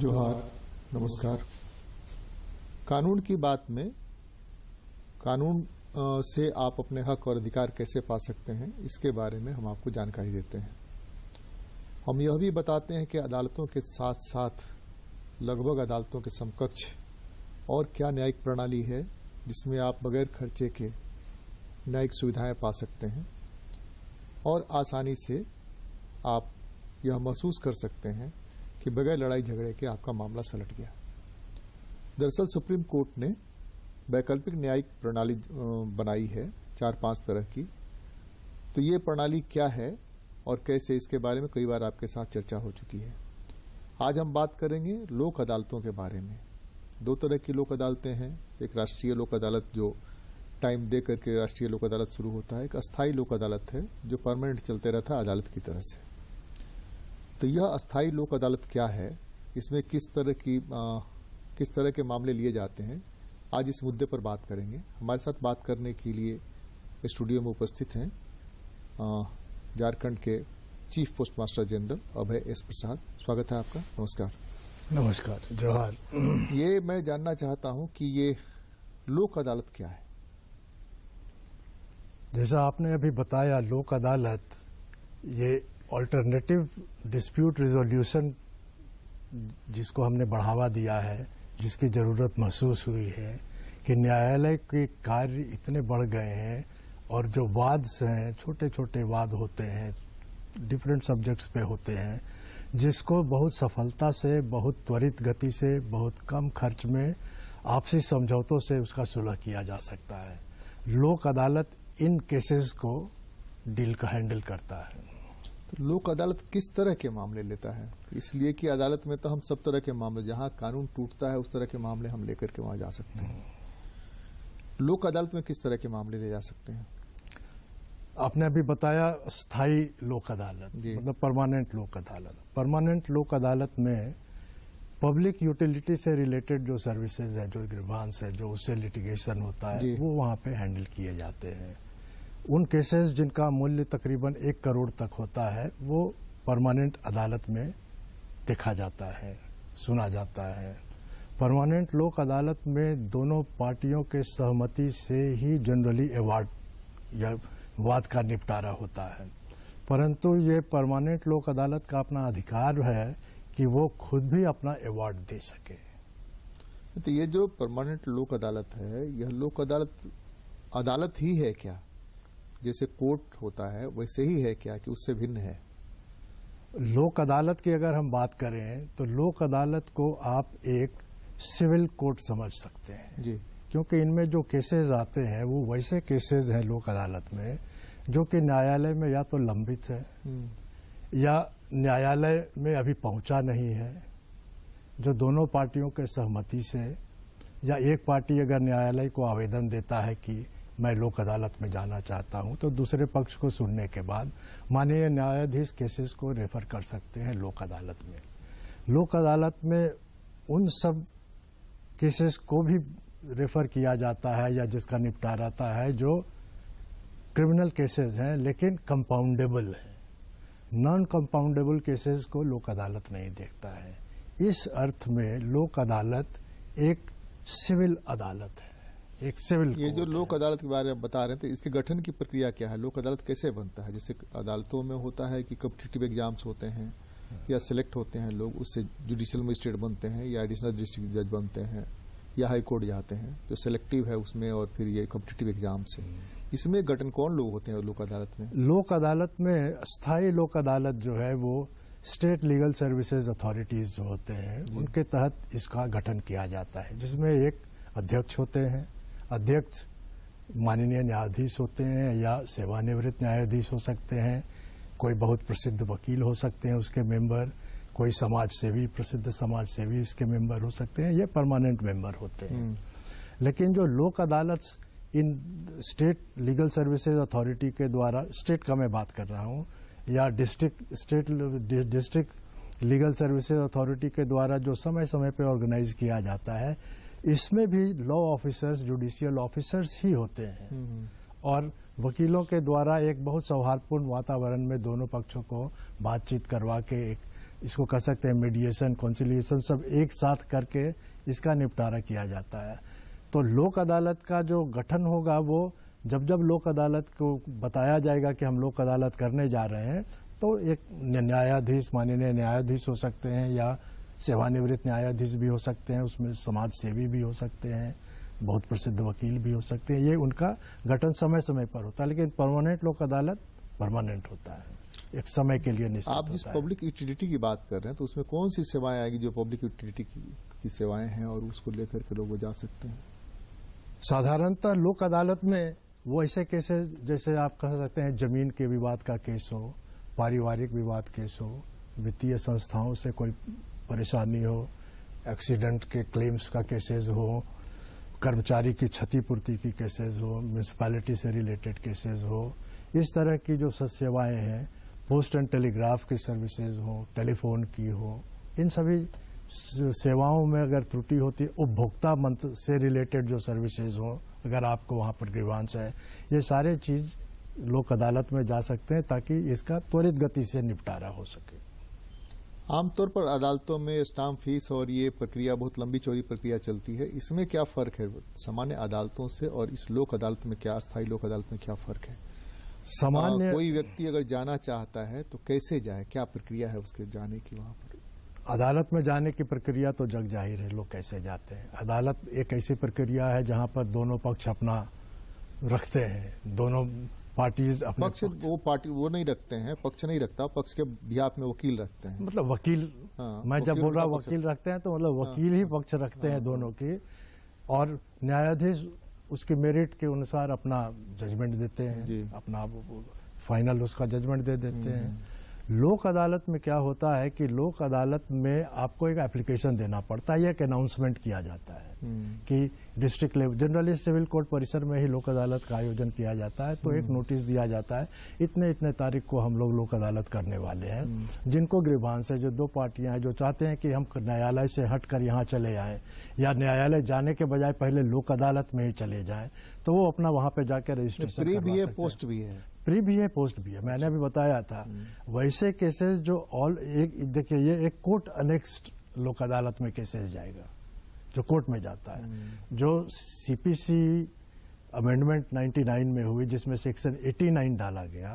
जोहार नमस्कार कानून की बात में कानून से आप अपने हक और अधिकार कैसे पा सकते हैं इसके बारे में हम आपको जानकारी देते हैं हम यह भी बताते हैं कि अदालतों के साथ साथ लगभग अदालतों के समकक्ष और क्या न्यायिक प्रणाली है जिसमें आप बगैर खर्चे के न्यायिक सुविधाएं पा सकते हैं और आसानी से आप यह महसूस कर सकते हैं कि बगैर लड़ाई झगड़े के आपका मामला सलट गया दरअसल सुप्रीम कोर्ट ने वैकल्पिक न्यायिक प्रणाली बनाई है चार पांच तरह की तो ये प्रणाली क्या है और कैसे इसके बारे में कई बार आपके साथ चर्चा हो चुकी है आज हम बात करेंगे लोक अदालतों के बारे में दो तरह की लोक अदालतें हैं एक राष्ट्रीय लोक अदालत जो टाइम दे करके राष्ट्रीय लोक अदालत शुरू होता है एक अस्थायी लोक अदालत है जो परमानेंट चलते रहता है अदालत की तरह से तो यह अस्थाई लोक अदालत क्या है इसमें किस तरह की आ, किस तरह के मामले लिए जाते हैं आज इस मुद्दे पर बात करेंगे हमारे साथ बात करने के लिए स्टूडियो में उपस्थित हैं झारखंड के chief post master general Abhay S Prasad स्वागत है आपका नमस्कार नमस्कार जोहार ये मैं जानना चाहता हूं कि ये लोक अदालत क्या है जैसा आपने अभी बताया लोक अदालत ये ऑल्टरनेटिव डिस्प्यूट रिजोल्यूशन जिसको हमने बढ़ावा दिया है जिसकी ज़रूरत महसूस हुई है कि न्यायालय के कार्य इतने बढ़ गए हैं और जो वाद्स हैं छोटे छोटे वाद होते हैं डिफरेंट सब्जेक्ट्स पे होते हैं जिसको बहुत सफलता से बहुत त्वरित गति से बहुत कम खर्च में आपसी समझौतों से उसका सुलह किया जा सकता है लोक अदालत इन केसेस को डील का हैंडल करता है तो लोक अदालत किस तरह के मामले लेता है इसलिए कि अदालत में तो हम सब तरह के मामले जहां कानून टूटता है उस तरह के मामले हम लेकर के वहां जा सकते हैं लोक अदालत में किस तरह के मामले ले जा सकते हैं आपने अभी बताया स्थायी लोक अदालत मतलब परमानेंट लोक अदालत परमानेंट लोक अदालत में पब्लिक यूटिलिटी से रिलेटेड जो सर्विसेज है जो ग्रीवांस है जो उससे लिटिगेशन होता है वो वहाँ पे हैंडल किए जाते हैं उन केसेस जिनका मूल्य तकरीबन एक करोड़ तक होता है वो परमानेंट अदालत में देखा जाता है सुना जाता है परमानेंट लोक अदालत में दोनों पार्टियों के सहमति से ही जनरली अवार्ड या वाद का निपटारा होता है परंतु ये परमानेंट लोक अदालत का अपना अधिकार है कि वो खुद भी अपना अवार्ड दे सके तो ये जो परमानेंट लोक अदालत है यह लोक अदालत अदालत ही है क्या जैसे कोर्ट होता है वैसे ही है क्या कि उससे भिन्न है लोक अदालत की अगर हम बात करें तो लोक अदालत को आप एक सिविल कोर्ट समझ सकते हैं जी क्योंकि इनमें जो केसेस आते हैं वो वैसे केसेस हैं लोक अदालत में जो कि न्यायालय में या तो लंबित है हम्म। या न्यायालय में अभी पहुंचा नहीं है जो दोनों पार्टियों के सहमति से या एक पार्टी अगर न्यायालय को आवेदन देता है कि मैं लोक अदालत में जाना चाहता हूं तो दूसरे पक्ष को सुनने के बाद माननीय न्यायाधीश केसेस को रेफर कर सकते हैं लोक अदालत में लोक अदालत में उन सब केसेस को भी रेफर किया जाता है या जिसका निपटाराता है जो क्रिमिनल केसेस हैं लेकिन कंपाउंडेबल हैं नॉन कंपाउंडेबल केसेस को लोक अदालत नहीं देखता है इस अर्थ में लोक अदालत एक सिविल अदालत है एक सिविल ये जो लोक अदालत के बारे में बता रहे थे इसके गठन की प्रक्रिया क्या है लोक अदालत कैसे बनता है जैसे अदालतों में होता है कि कम्पिटेटिव एग्जाम्स होते हैं हाँ। या सिलेक्ट होते हैं लोग उससे जुडिशियल मजिस्ट्रेट बनते हैं या एडिशनल डिस्ट्रिक्ट जज बनते हैं या हाई कोर्ट जाते हैं जो सेलेक्टिव है उसमें और फिर ये कम्पिटेटिव एग्जाम से हाँ। इसमें गठन कौन लोग होते हैं लोक अदालत में लोक अदालत में स्थायी लोक अदालत जो है वो स्टेट लीगल सर्विसेज अथॉरिटीज होते हैं उनके तहत इसका गठन किया जाता है जिसमें एक अध्यक्ष होते हैं अध्यक्ष माननीय न्यायाधीश होते हैं या सेवानिवृत्त न्यायाधीश हो सकते हैं कोई बहुत प्रसिद्ध वकील हो सकते हैं उसके मेंबर कोई समाज सेवी प्रसिद्ध समाज सेवी इसके मेंबर हो सकते हैं ये परमानेंट मेंबर होते हैं हम्म। लेकिन जो लोक अदालत इन स्टेट लीगल सर्विसेज अथॉरिटी के द्वारा स्टेट का मैं बात कर रहा हूँ या district state district legal services authority के द्वारा जो समय समय पर ऑर्गेनाइज किया जाता है इसमें भी लॉ ऑफिसर्स जुडिशियल ऑफिसर्स ही होते हैं हम्म, हम्म। और वकीलों के द्वारा एक बहुत सौहार्दपूर्ण वातावरण में दोनों पक्षों को बातचीत करवा के एक इसको कह सकते हैं मीडिएशन कॉन्सिलिएशन सब एक साथ करके इसका निपटारा किया जाता है तो लोक अदालत का जो गठन होगा वो जब जब लोक अदालत को बताया जाएगा कि हम लोक अदालत करने जा रहे हैं तो एक न्यायाधीश माननीय न्यायाधीश हो सकते हैं या सेवानिवृत्त न्यायाधीश भी हो सकते हैं उसमें समाज सेवी भी हो सकते हैं बहुत प्रसिद्ध वकील भी हो सकते हैं ये उनका गठन समय समय पर होता है लेकिन परमानेंट लोक अदालत परमानेंट होता है एक समय के लिए निश्चित आप जिस पब्लिक यूटिलिटी की बात कर रहे हैं तो उसमें कौन सी सेवाएं आएगी जो पब्लिक यूटिलिटी की, की सेवाएं हैं और उसको लेकर के लोग जा सकते हैं साधारणतः लोक अदालत में वो ऐसे केसेस जैसे आप कह सकते हैं जमीन के विवाद का केस हो पारिवारिक विवाद केस हो वित्तीय संस्थाओं से कोई परेशानी हो एक्सीडेंट के क्लेम्स का केसेस हो कर्मचारी की क्षतिपूर्ति की केसेस हो म्यूनसिपैलिटी से रिलेटेड केसेस हो इस तरह की जो सेवाएं हैं पोस्ट एंड टेलीग्राफ की सर्विसेज हो टेलीफोन की हो इन सभी सेवाओं में अगर त्रुटि होती उपभोक्ता मंत्र से रिलेटेड जो सर्विसेज हो अगर आपको वहाँ पर ग्रीवांश है ये सारे चीज़ लोक अदालत में जा सकते हैं ताकि इसका त्वरित गति से निपटारा हो सके आमतौर पर अदालतों में स्टाम्प फीस और ये प्रक्रिया बहुत लंबी चोरी प्रक्रिया चलती है इसमें क्या फर्क है सामान्य अदालतों से और इस लोक अदालत में क्या स्थायी लोक अदालत में क्या फर्क है सामान्य कोई व्यक्ति अगर जाना चाहता है तो कैसे जाए क्या प्रक्रिया है उसके जाने की वहां पर अदालत में जाने की प्रक्रिया तो जग जाहिर है लोग कैसे जाते हैं अदालत एक ऐसी प्रक्रिया है जहां पर दोनों पक्ष अपना रखते हैं दोनों पार्टीज अपने पक्ष वो पार्टी वो नहीं रखते हैं पक्ष नहीं रखता पक्ष के बिहाफ में वकील रखते हैं मतलब वकील हाँ, मैं वकील जब बोल रहा हूँ वकील रखते हैं तो मतलब हाँ। वकील हाँ, ही पक्ष रखते हाँ, हैं दोनों के और न्यायाधीश उसके मेरिट के अनुसार अपना जजमेंट देते हैं अपना फाइनल उसका जजमेंट दे देते हैं हम्म। लोक अदालत में क्या होता है कि लोक अदालत में आपको एक एप्लीकेशन देना पड़ता है या एक अनाउंसमेंट किया जाता है हम्म। कि district level generally civil court परिसर में ही लोक अदालत का आयोजन किया जाता है तो एक हम्म। नोटिस दिया जाता है इतने इतने तारीख को हम लोग लोक अदालत करने वाले हैं हम्म। जिनको ग्रीवांस है जो दो पार्टियां हैं जो चाहते हैं कि हम न्यायालय से हटकर यहाँ चले आए या न्यायालय जाने के बजाय पहले लोक अदालत में ही चले जाए तो वो अपना वहाँ पे जाकर रजिस्ट्रेशन प्री भी है पोस्ट भी है प्री भी है पोस्ट भी है मैंने अभी बताया था हम्म। वैसे केसेस जो ऑल एक देखिये ये एक कोर्ट अनेक्स्ट लोक अदालत में केसेस जाएगा जो कोर्ट में जाता है जो सीपीसी अमेंडमेंट 99 में हुई जिसमें सेक्शन 89 डाला गया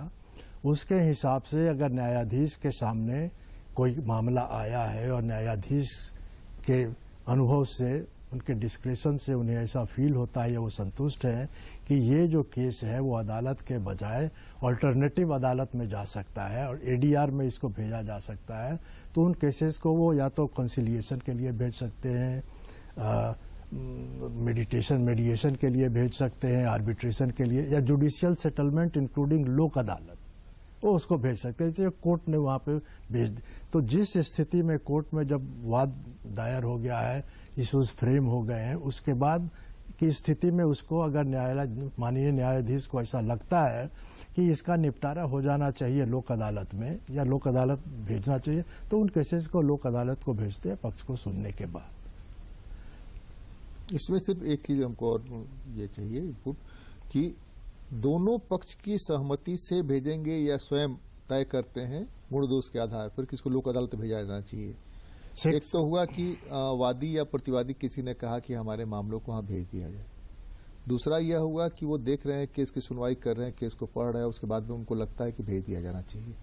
उसके हिसाब से अगर न्यायाधीश के सामने कोई मामला आया है और न्यायाधीश के अनुभव से उनके डिस्क्रिप्शन से उन्हें ऐसा फील होता है या वो संतुष्ट हैं कि ये जो केस है वो अदालत के बजाय अल्टरनेटिव अदालत में जा सकता है और एडीआर में इसको भेजा जा सकता है तो उन केसेस को वो या तो कंसिलिएशन के लिए भेज सकते हैं मेडिटेशन मेडिएशन के लिए भेज सकते हैं आर्बिट्रेशन के लिए या जुडिशियल सेटलमेंट इंक्लूडिंग लोक अदालत वो उसको भेज सकते हैं तो कोर्ट ने वहाँ पे भेज दी तो जिस स्थिति में कोर्ट में जब वाद दायर हो गया है इशूज फ्रेम हो गए हैं उसके बाद की स्थिति में उसको अगर न्यायालय माननीय न्यायाधीश को ऐसा लगता है कि इसका निपटारा हो जाना चाहिए लोक अदालत में या लोक अदालत भेजना चाहिए तो उन केसेस को लोक अदालत को भेजते हैं पक्ष को सुनने के बाद इसमें सिर्फ एक चीज हमको और ये चाहिए इनपुट कि दोनों पक्ष की सहमति से भेजेंगे या स्वयं तय करते हैं गुण दोष के आधार पर किसको लोक अदालत भेजा जाना चाहिए एक तो हुआ कि वादी या प्रतिवादी किसी ने कहा कि हमारे मामलों को वहां भेज दिया जाए दूसरा यह हुआ कि वो देख रहे हैं केस की सुनवाई कर रहे हैं केस को पढ़ रहे हैं उसके बाद में उनको लगता है कि भेज दिया जाना चाहिए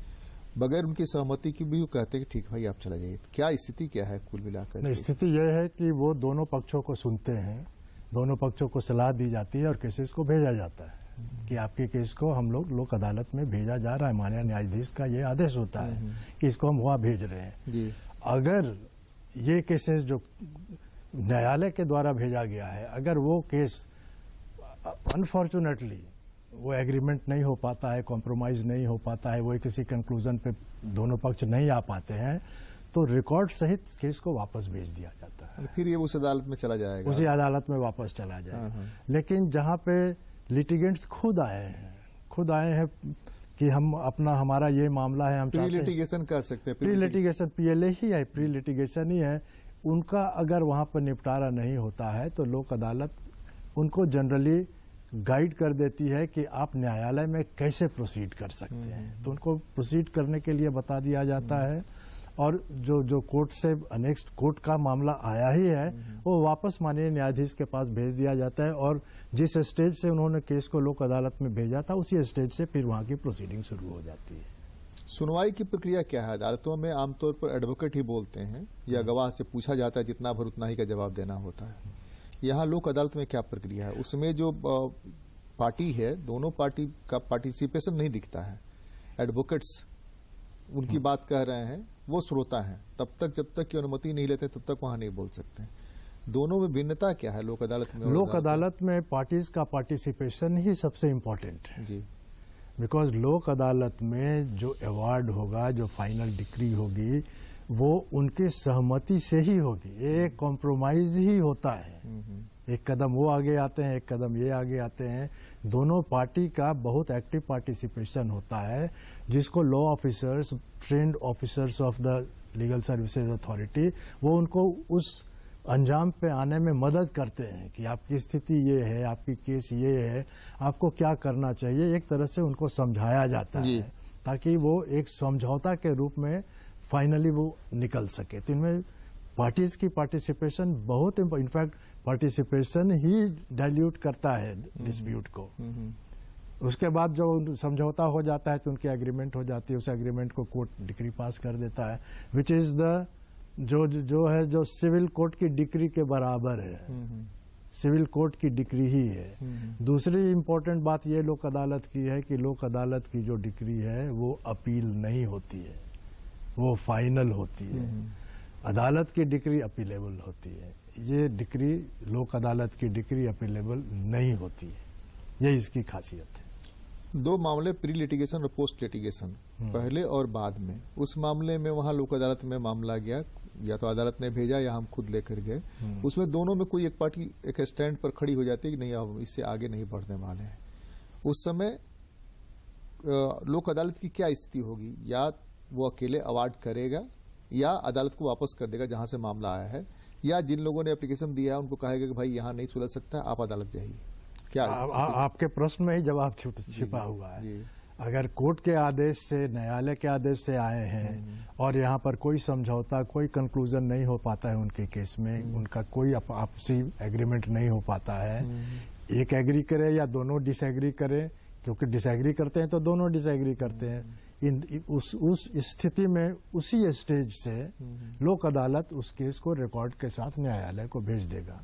बगैर उनकी सहमति की भी वो कहते हैं कि ठीक भाई आप चला जाइए क्या स्थिति क्या है कुल मिलाकर स्थिति यह है कि वो दोनों पक्षों को सुनते हैं दोनों पक्षों को सलाह दी जाती है और केसेस को भेजा जाता है कि आपके केस को हम लोग लोक अदालत में भेजा जा रहा है मान्य न्यायाधीश का ये आदेश होता है हम्म, हम्म। कि इसको हम वहाँ भेज रहे हैं अगर ये केसेस जो न्यायालय के द्वारा भेजा गया है अगर वो केस अनफॉर्चुनेटली वो एग्रीमेंट नहीं हो पाता है कॉम्प्रोमाइज़ नहीं हो पाता है वो किसी कंक्लूज़न पे दोनों पक्ष नहीं आ पाते हैं तो रिकॉर्ड सहित केस को वापस भेज दिया जाता है फिर ये उस अदालत में चला जाएगा उसी अदालत में वापस चला जाएगा हाँ, हाँ। लेकिन जहाँ पे लिटिगेंट्स खुद आए हैं खुद आए हैं कि हम अपना हमारा ये मामला है हम प्री लिटिगेशन कर सकते हैं प्री लिटिगेशन पीएलए ही है प्री लिटिगेशन ही है उनका अगर वहाँ पर निपटारा नहीं होता है तो लोक अदालत उनको जनरली गाइड कर देती है कि आप न्यायालय में कैसे प्रोसीड कर सकते हैं हम्म। तो उनको प्रोसीड करने के लिए बता दिया जाता हम्म। है और जो जो कोर्ट से अनेक्स्ट कोर्ट का मामला आया ही है हम्म। वो वापस माननीय न्यायाधीश के पास भेज दिया जाता है और जिस स्टेज से उन्होंने केस को लोक अदालत में भेजा था उसी स्टेज से फिर वहाँ की प्रोसीडिंग शुरू हो जाती है सुनवाई की प्रक्रिया क्या है अदालतों में आमतौर पर एडवोकेट ही बोलते हैं या गवाह से पूछा जाता है जितना भर उतना ही का जवाब देना होता है यहाँ लोक अदालत में क्या प्रक्रिया है उसमें जो पार्टी है दोनों पार्टी का पार्टिसिपेशन नहीं दिखता है एडवोकेट्स उनकी हम्म। बात कह रहे हैं वो श्रोता हैं तब तक जब तक की अनुमति नहीं लेते तब तक वहां नहीं बोल सकते दोनों में भिन्नता क्या है लोक अदालत में लोक अदालत में पार्टीज का पार्टिसिपेशन ही सबसे इम्पोर्टेंट है जी बिकॉज लोक अदालत में जो अवार्ड होगा जो फाइनल डिक्री होगी वो उनके सहमति से ही होगी ये एक कॉम्प्रोमाइज ही होता है एक कदम वो आगे आते हैं एक कदम ये आगे आते हैं दोनों पार्टी का बहुत एक्टिव पार्टिसिपेशन होता है जिसको law officers trained officers of the legal services authority वो उनको उस अंजाम पे आने में मदद करते हैं कि आपकी स्थिति ये है आपकी केस ये है आपको क्या करना चाहिए एक तरह से उनको समझाया जाता है ताकि वो एक समझौता के रूप में फाइनली वो निकल सके तो इनमें पार्टीज की पार्टिसिपेशन बहुत इनफैक्ट पार्टिसिपेशन ही डाइल्यूट करता है डिस्प्यूट को हम्म, हम्म, हम्म। उसके बाद जो समझौता हो जाता है तो उनकी एग्रीमेंट हो जाती है उस एग्रीमेंट को कोर्ट डिक्री पास कर देता है विच इज द जो जो है जो सिविल कोर्ट की डिक्री के बराबर है सिविल कोर्ट की डिक्री ही है दूसरी इम्पोर्टेंट बात ये लोक अदालत की है कि लोक अदालत की जो डिक्री है वो अपील नहीं होती है वो फाइनल होती है हम्म। अदालत की डिक्री अपीलेबल होती है ये डिक्री लोक अदालत की डिक्री अपीलेबल नहीं होती है ये इसकी खासियत है दो मामले प्री लिटिगेशन और पोस्ट हम्म। लिटिगेशन पहले और बाद में उस मामले में वहां लोक अदालत में मामला गया या तो अदालत ने भेजा या हम खुद लेकर गए हम्म। उसमें दोनों में कोई एक पार्टी एक स्टैंड पर खड़ी हो जाती है कि नहीं अब इससे आगे नहीं बढ़ने वाले हैं उस समय लोक अदालत की क्या स्थिति होगी या वो अकेले अवार्ड करेगा या अदालत को वापस कर देगा जहां से मामला आया है या जिन लोगों ने एप्लीकेशन दिया है उनको कहेगा कि भाई यहाँ नहीं सुलझ सकता आप अदालत जाइए क्या आ, आ, आपके प्रश्न में ही जवाब छिपा हुआ है अगर कोर्ट के आदेश से न्यायालय के आदेश से आए हैं हम्म। और यहाँ पर कोई समझौता कोई कंक्लूजन नहीं हो पाता है उनके केस में हम्म। उनका कोई आपसी एग्रीमेंट नहीं हो पाता है हम्म। एक एग्री करे या दोनों डिसएग्री करें क्योंकि डिसएग्री करते हैं तो दोनों डिसएग्री करते हैं इन उस उस स्थिति में उसी स्टेज से हम्म। लोक अदालत उस केस को रिकॉर्ड के साथ न्यायालय को भेज देगा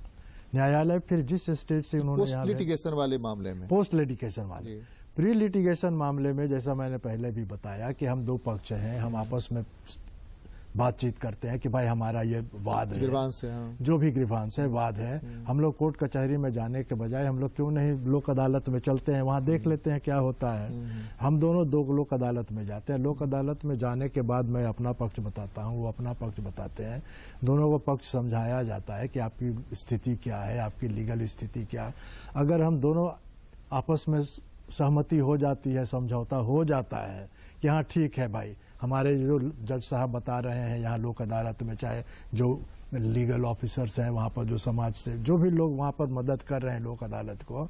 न्यायालय फिर जिस स्टेज से उन्होंने लिटिगेशन वाले मामले में पोस्ट लिटिगेशन वाले प्री लिटिगेशन मामले में जैसा मैंने पहले भी बताया कि हम दो पक्ष हैं हम आपस में बातचीत करते हैं कि भाई हमारा ये वाद है है हाँ। जो भी ग्रीवांश है वाद है हम्म। हम लोग कोर्ट कचहरी में जाने के बजाय हम लोग क्यों नहीं लोक अदालत में चलते हैं वहाँ देख हम्म। लेते हैं क्या होता है हम्म। हम दोनों दो लोक अदालत में जाते हैं लोक अदालत में जाने के बाद मैं अपना पक्ष बताता हूँ वो अपना पक्ष बताते हैं दोनों को पक्ष समझाया जाता है कि आपकी स्थिति क्या है आपकी लीगल स्थिति क्या अगर हम दोनों आपस में सहमति हो जाती है समझौता हो जाता है कि हाँ ठीक है भाई हमारे जो जज साहब बता रहे हैं यहाँ लोक अदालत में चाहे जो लीगल ऑफिसर्स हैं वहाँ पर जो समाज से जो भी लोग वहाँ पर मदद कर रहे हैं लोक अदालत को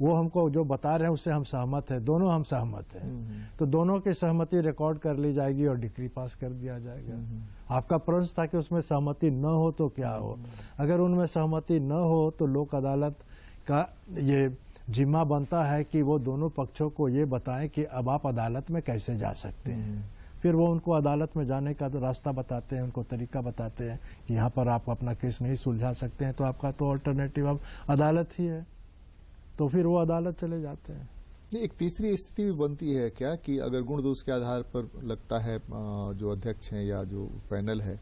वो हमको जो बता रहे हैं उससे हम सहमत हैं दोनों हम सहमत हैं हम्म, हम्म। तो दोनों की सहमति रिकॉर्ड कर ली जाएगी और डिग्री पास कर दिया जाएगा हम्म, आपका प्रश्न था कि उसमें सहमति न हो तो क्या हो अगर उनमें सहमति न हो तो लोक अदालत का ये जिम्मा बनता है कि वो दोनों पक्षों को ये बताएं कि अब आप अदालत में कैसे जा सकते हैं फिर वो उनको अदालत में जाने का तो रास्ता बताते हैं उनको तरीका बताते हैं कि यहाँ पर आप अपना केस नहीं सुलझा सकते हैं तो आपका तो ऑल्टरनेटिव अब अदालत ही है तो फिर वो अदालत चले जाते हैं एक तीसरी स्थिति भी बनती है क्या कि अगर गुण दोष के आधार पर लगता है जो अध्यक्ष हैं या जो पैनल है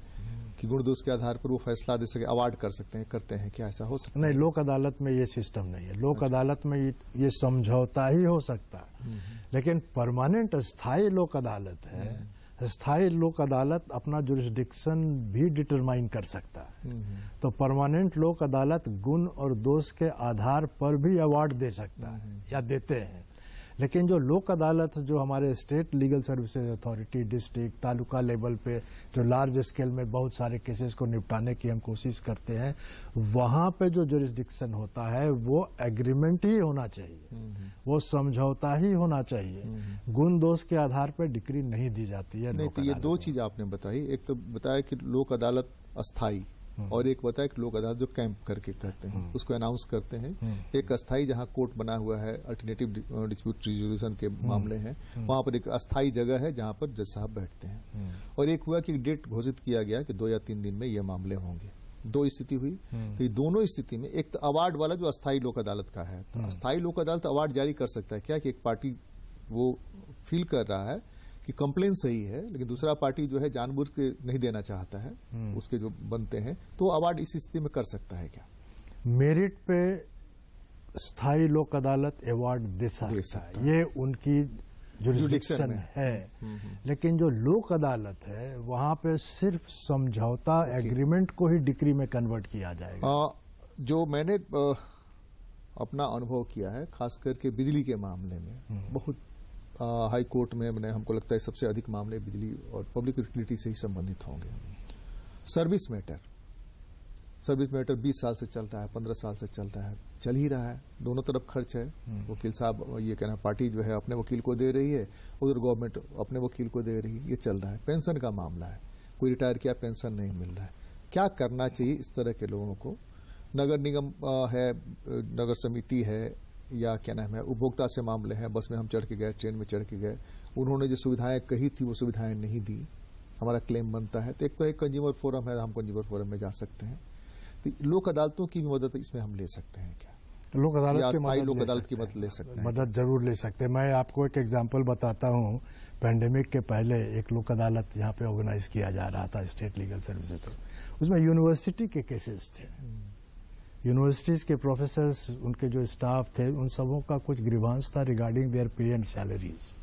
कि गुण दोष के आधार पर वो फैसला दे सके अवार्ड कर सकते हैं करते हैं क्या ऐसा हो सकता नहीं लोक अदालत में ये सिस्टम नहीं है लोक अच्छा। अदालत में ये समझौता ही हो सकता है हम्म, हम्म। लेकिन परमानेंट स्थायी लोक अदालत है हम्म, स्थायी लोक अदालत अपना जुरिस्डिक्शन भी डिटरमाइन कर सकता है तो परमानेंट लोक अदालत गुण और दोष के आधार पर भी अवार्ड दे सकता है या देते हैं लेकिन जो लोक अदालत जो हमारे state legal services authority district taluka level पे जो लार्ज स्केल में बहुत सारे केसेस को निपटाने की हम कोशिश करते हैं वहाँ पे जो जोरिस्डिक्शन होता है वो एग्रीमेंट ही होना चाहिए हम्म, हम्म। वो समझौता ही होना चाहिए हम्म, गुण दोष के आधार पर डिग्री नहीं दी जाती है नहीं तो ये दो चीज आपने बताई एक तो बताया कि लोक अदालत अस्थाई हम्म। और एक होता है एक लोक अदालत जो कैंप करके करते हैं हम्म। उसको अनाउंस करते हैं हम्म। एक अस्थायी जहां कोर्ट बना हुआ है अल्टरनेटिव डिस्प्यूट रिजोल्यूशन के मामले हैं वहां पर एक अस्थायी जगह है जहां पर जज साहब बैठते हैं और एक हुआ कि डेट घोषित किया गया कि दो या तीन दिन में ये मामले होंगे दो स्थिति हुई तो दोनों स्थिति में एक तो अवार्ड वाला जो अस्थायी लोक अदालत का है तो अस्थायी लोक अदालत अवार्ड जारी कर सकता है क्या कि एक पार्टी वो फील कर रहा है कि कंप्लेन सही है लेकिन दूसरा पार्टी जो है जानबूझ के नहीं देना चाहता है हम्म। उसके जो बनते हैं तो अवार्ड इस स्थिति में कर सकता है क्या मेरिट पे स्थायी लोक अदालत अवार्ड दे सकता है ये उनकी जुरिस्डिक्शन है हम्म, हम्म। लेकिन जो लोक अदालत है वहां पे सिर्फ समझौता एग्रीमेंट को ही डिक्री में कन्वर्ट किया जाएगा आ, जो मैंने आ, अपना अनुभव किया है खास करके बिजली के मामले में बहुत हाई कोर्ट में मैंने हमको लगता है सबसे अधिक मामले बिजली और पब्लिक यूटिलिटी से ही संबंधित होंगे सर्विस मैटर सर्विस मैटर 20 साल से चल रहा है 15 साल से चल रहा है चल ही रहा है दोनों तरफ खर्च है हम्म। वकील साहब ये कहना पार्टी जो है अपने वकील को दे रही है उधर गवर्नमेंट अपने वकील को दे रही है ये चल रहा है पेंशन का मामला है कोई रिटायर किया पेंशन नहीं मिल रहा है क्या करना चाहिए इस तरह के लोगों को नगर निगम है नगर समिति है या क्या नाम है उपभोक्ता से मामले हैं बस में हम चढ़ के गए ट्रेन में चढ़ के गए उन्होंने जो सुविधाएं कही थी वो सुविधाएं नहीं दी हमारा क्लेम बनता है तो एक तो एक कंज्यूमर फोरम है हम कंज्यूमर फोरम में जा सकते हैं तो लोक अदालतों की भी मदद इसमें हम ले सकते हैं क्या लोक अदालत की मदद लोक अदालत की मदद ले सकते हैं मदद जरूर ले सकते हैं मैं आपको एक एग्जांपल बताता हूँ पैंडेमिक के पहले एक लोक अदालत यहाँ पे ऑर्गेनाइज किया जा रहा था स्टेट लीगल सर्विस उसमें यूनिवर्सिटी के केसेस थे हम्म। यूनिवर्सिटीज़ के प्रोफेसर्स उनके जो स्टाफ थे उन सबों का कुछ ग्रीवांस था regarding their pay and salaries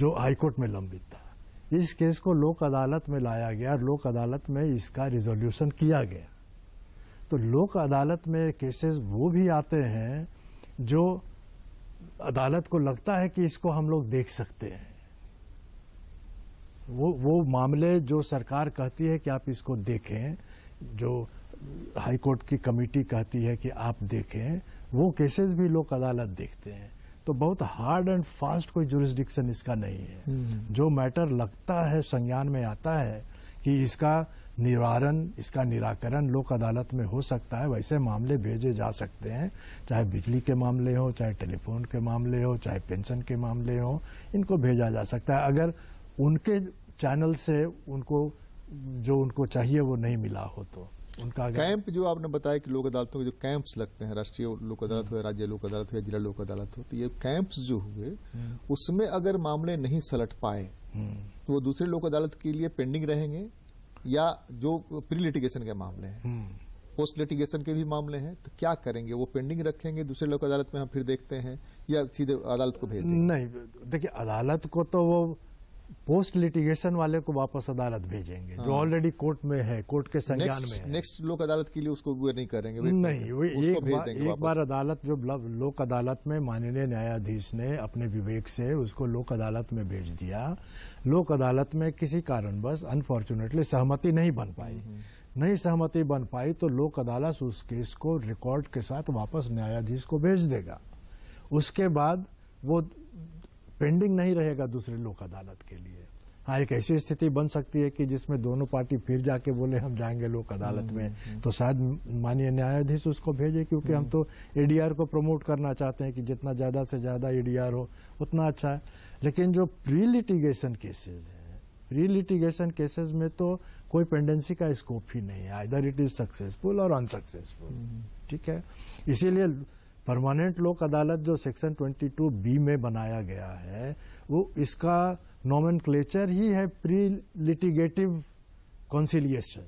जो हाईकोर्ट में लंबित था इस केस को लोक अदालत में लाया गया और लोक अदालत में इसका रिजोल्यूशन किया गया तो लोक अदालत में केसेस वो भी आते हैं जो अदालत को लगता है कि इसको हम लोग देख सकते हैं वो वो मामले जो सरकार कहती है कि आप इसको देखें जो हाईकोर्ट की कमेटी कहती है कि आप देखें वो केसेस भी लोक अदालत देखते हैं तो बहुत हार्ड एंड फास्ट कोई जुरिस्डिक्शन इसका नहीं है हम्म, हम्म। जो मैटर लगता है संज्ञान में आता है कि इसका निवारण इसका निराकरण लोक अदालत में हो सकता है वैसे मामले भेजे जा सकते हैं चाहे बिजली के मामले हो चाहे टेलीफोन के मामले हो चाहे पेंशन के मामले हो इनको भेजा जा सकता है अगर उनके चैनल से उनको जो उनको चाहिए वो नहीं मिला हो तो उनका कैंप जो आपने बताया कि लोक अदालतों के जो कैंप्स लगते हैं राष्ट्रीय लोक अदालत हो राज्य लोक अदालत हो जिला लोक अदालत हो तो ये कैंप्स जो हुए हम्म। उसमें अगर मामले नहीं सलट पाए हम्म। तो वो दूसरे लोक अदालत के लिए पेंडिंग रहेंगे या जो प्री लिटिगेशन के मामले हैं पोस्ट हम्म। लिटिगेशन के भी मामले हैं तो क्या करेंगे वो पेंडिंग रखेंगे दूसरे लोक अदालत में हम फिर देखते हैं या सीधे अदालत को भेज नहीं देखिए अदालत को तो वो पोस्ट लिटिगेशन वाले को वापस अदालत भेजेंगे हाँ। जो ऑलरेडी कोर्ट में है कोर्ट के संज्ञान में है नेक्स्ट लोक अदालत के लिए उसको नहीं करेंगे नहीं वो एक, बा, एक बार अदालत जो लोक अदालत में माननीय न्यायाधीश ने अपने विवेक से उसको लोक अदालत में भेज दिया लोक अदालत में किसी कारणवश अनफॉर्चुनेटली सहमति नहीं बन पाई हम्म, हम्म। नहीं सहमति बन पाई तो लोक अदालत उस केस को रिकॉर्ड के साथ वापस न्यायाधीश को भेज देगा उसके बाद वो पेंडिंग नहीं रहेगा दूसरे लोक अदालत के लिए हाँ एक ऐसी स्थिति बन सकती है कि जिसमें दोनों पार्टी फिर जाके बोले हम जाएंगे लोक अदालत में हम्म, हम्म, हम्म। तो शायद माननीय न्यायाधीश उसको भेजे क्योंकि हम तो एडीआर को प्रमोट करना चाहते हैं कि जितना ज़्यादा से ज़्यादा एडीआर हो उतना अच्छा है लेकिन जो प्री लिटिगेशन केसेज हैं प्री लिटिगेशन केसेज में तो कोई पेंडेंसी का स्कोप ही नहीं है आइदर इट इज सक्सेसफुल और अनसक्सेसफुल ठीक है इसीलिए परमानेंट लोक अदालत जो सेक्शन 22 बी में बनाया गया है वो इसका नॉमन ही है प्री लिटिगेटिव कॉन्सिलिएशन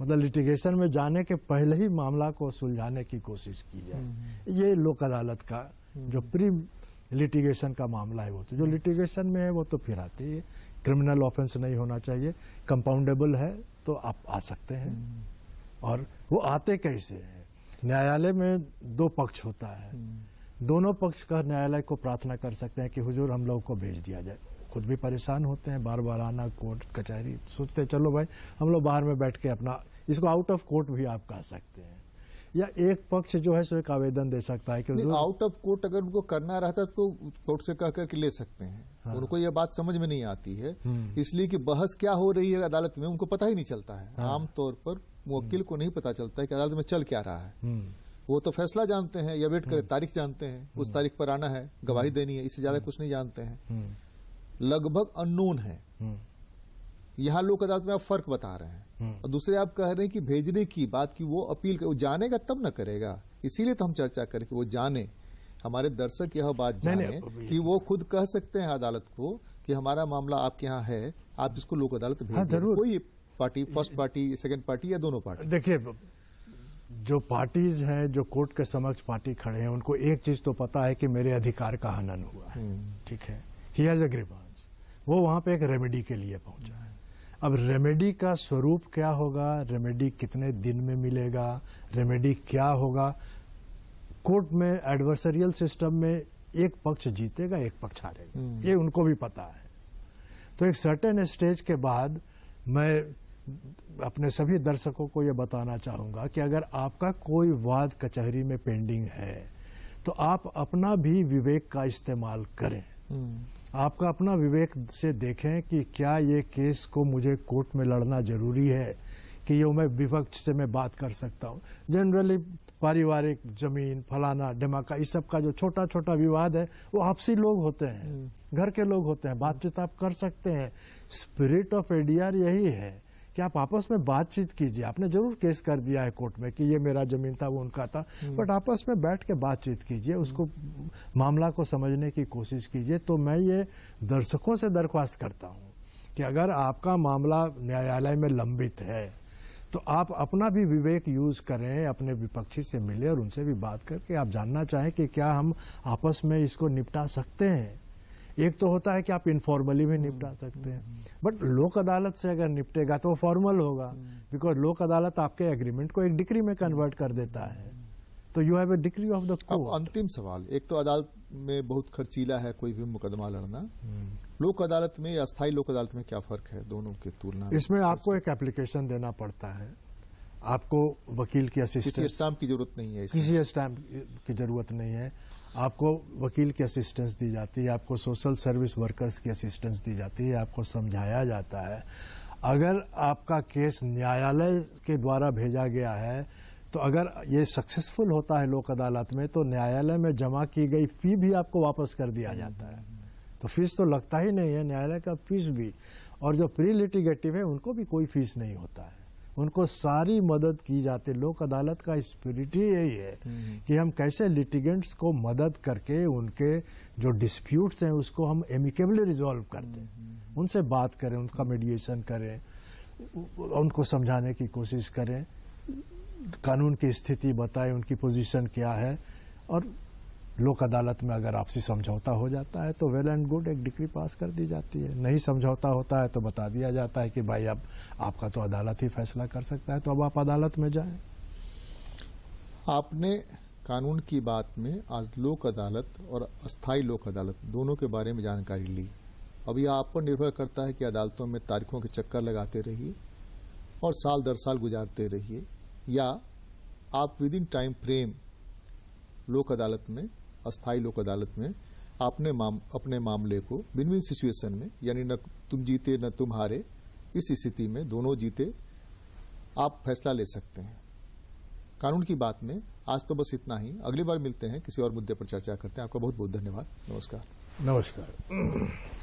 मतलब लिटिगेशन में जाने के पहले ही मामला को सुलझाने की कोशिश की जाए हम्म। ये लोक अदालत का हम्म। जो प्री लिटिगेशन का मामला है वो तो जो लिटिगेशन हम्म। में है वो तो फिर आती है क्रिमिनल ऑफेंस नहीं होना चाहिए कंपाउंडेबल है तो आप आ सकते हैं और वो आते कैसे हैं न्यायालय में दो पक्ष होता है हम्म। दोनों पक्ष का न्यायालय को प्रार्थना कर सकते हैं कि हुजूर हम लोगों को भेज दिया जाए खुद भी परेशान होते हैं बार बार आना कोर्ट कचहरी सोचते हैं चलो भाई हम लोग बाहर में बैठ के अपना इसको आउट ऑफ कोर्ट भी आप कह सकते हैं या एक पक्ष जो है सो एक आवेदन दे सकता है कि आउट ऑफ कोर्ट अगर उनको करना रहता तो कोर्ट से कह करके ले सकते हैं हाँ। उनको ये बात समझ में नहीं आती है हम्म। इसलिए कि बहस क्या हो रही है अदालत में उनको पता ही नहीं चलता है हाँ। आमतौर पर वकील को नहीं पता चलता है कि अदालत में चल क्या रहा है हम्म। वो तो फैसला जानते हैं या वेट करें हम्म। तारीख जानते हैं उस हम्म। तारीख पर आना है गवाही देनी है इससे ज्यादा कुछ नहीं जानते हैं लगभग अननोन है यहाँ लोक अदालत में आप फर्क बता रहे हैं और दूसरे आप कह रहे हैं कि भेजने की बात की वो अपील कर, वो जानेगा तब ना करेगा इसीलिए तो हम चर्चा करें कि वो जाने हमारे दर्शक यह बात जाने कि वो खुद कह सकते हैं अदालत को कि हमारा मामला आपके यहाँ है आप इसको लोक अदालत हाँ, भेज हाँ, कोई party first party second party या दोनों पार्टी देखिए जो पार्टीज हैं जो कोर्ट के समक्ष पार्टी खड़े हैं उनको एक चीज तो पता है कि मेरे अधिकार का हनन हुआ है हम्म। ठीक है ही हैज अग्रीवांस वो वहां पे एक रेमेडी के लिए पहुंचा है अब रेमेडी का स्वरूप क्या होगा रेमेडी कितने दिन में मिलेगा रेमेडी क्या होगा कोर्ट में एडवर्सरियल सिस्टम में एक पक्ष जीतेगा एक पक्ष हारेगा हम्म। ये उनको भी पता है तो एक सर्टेन स्टेज के बाद मैं अपने सभी दर्शकों को यह बताना चाहूँगा कि अगर आपका कोई वाद कचहरी में पेंडिंग है तो आप अपना भी विवेक का इस्तेमाल करें हम्म। आपका अपना विवेक से देखें कि क्या ये केस को मुझे कोर्ट में लड़ना जरूरी है कि यो मैं विपक्ष से मैं बात कर सकता हूँ जनरली पारिवारिक जमीन फलाना धमाका इस सब का जो छोटा छोटा विवाद है वो आपसी लोग होते हैं हम्म। घर के लोग होते हैं बातचीत आप कर सकते हैं स्पिरिट ऑफ एडीआर यही है कि आप आपस में बातचीत कीजिए आपने जरूर केस कर दिया है कोर्ट में कि ये मेरा जमीन था वो उनका था हम्म। बट आपस में बैठ के बातचीत कीजिए उसको मामला को समझने की कोशिश कीजिए तो मैं ये दर्शकों से दरख्वास्त करता हूँ कि अगर आपका मामला न्यायालय में लंबित है तो आप अपना भी विवेक यूज करें अपने विपक्षी से मिले और उनसे भी बात करके आप जानना चाहें कि क्या हम आपस में इसको निपटा सकते हैं एक तो होता है कि आप इनफॉर्मली भी निपटा सकते हैं बट लोक अदालत से अगर निपटेगा तो वो फॉर्मल होगा बिकॉज लोक अदालत आपके एग्रीमेंट को एक डिक्री में कन्वर्ट कर देता है तो you have a decree of the अंतिम सवाल एक तो अदालत में बहुत खर्चीला है कोई भी मुकदमा लड़ना हम्म। लोक अदालत में या स्थायी लोक अदालत में क्या फर्क है दोनों की तुलना इसमें आपको एक एप्लीकेशन देना पड़ता है आपको वकील की असिस्टेंस स्टाम्प की जरूरत नहीं है किसी स्टाम्प की जरूरत नहीं है आपको वकील की असिस्टेंस दी जाती है आपको सोशल सर्विस वर्कर्स की असिस्टेंस दी जाती है आपको समझाया जाता है अगर आपका केस न्यायालय के द्वारा भेजा गया है तो अगर ये सक्सेसफुल होता है लोक अदालत में तो न्यायालय में जमा की गई फी भी आपको वापस कर दिया जाता है तो फीस तो लगता ही नहीं है न्यायालय का फीस भी और जो प्री लिटिगेटिव है उनको भी कोई फीस नहीं होता है उनको सारी मदद की जाती है लोक अदालत का स्पिरिट ही यही है हम्म। कि हम कैसे लिटिगेंट्स को मदद करके उनके जो डिस्प्यूट्स हैं उसको हम एमिकेबली रिजॉल्व कर दें हम्म, हम्म। उनसे बात करें उनका मेडिएशन करें उनको समझाने की कोशिश करें कानून की स्थिति बताएं उनकी पोजीशन क्या है और लोक अदालत में अगर आपसी समझौता हो जाता है तो वेल एंड गुड एक डिग्री पास कर दी जाती है नहीं समझौता होता है तो बता दिया जाता है कि भाई अब आपका तो अदालत ही फैसला कर सकता है तो अब आप अदालत में जाएं आपने कानून की बात में आज लोक अदालत और अस्थाई लोक अदालत दोनों के बारे में जानकारी ली अब यह आप पर निर्भर करता है कि अदालतों में तारीखों के चक्कर लगाते रहिए और साल दर साल गुजारते रहिए या आप विद इन टाइम फ्रेम लोक अदालत में अस्थाई लोक अदालत में आपने माम, अपने मामले को विन विन सिचुएशन में यानी न तुम जीते न तुम हारे इस स्थिति में दोनों जीते आप फैसला ले सकते हैं कानून की बात में आज तो बस इतना ही अगली बार मिलते हैं किसी और मुद्दे पर चर्चा करते हैं आपका बहुत बहुत धन्यवाद नमस्कार नमस्कार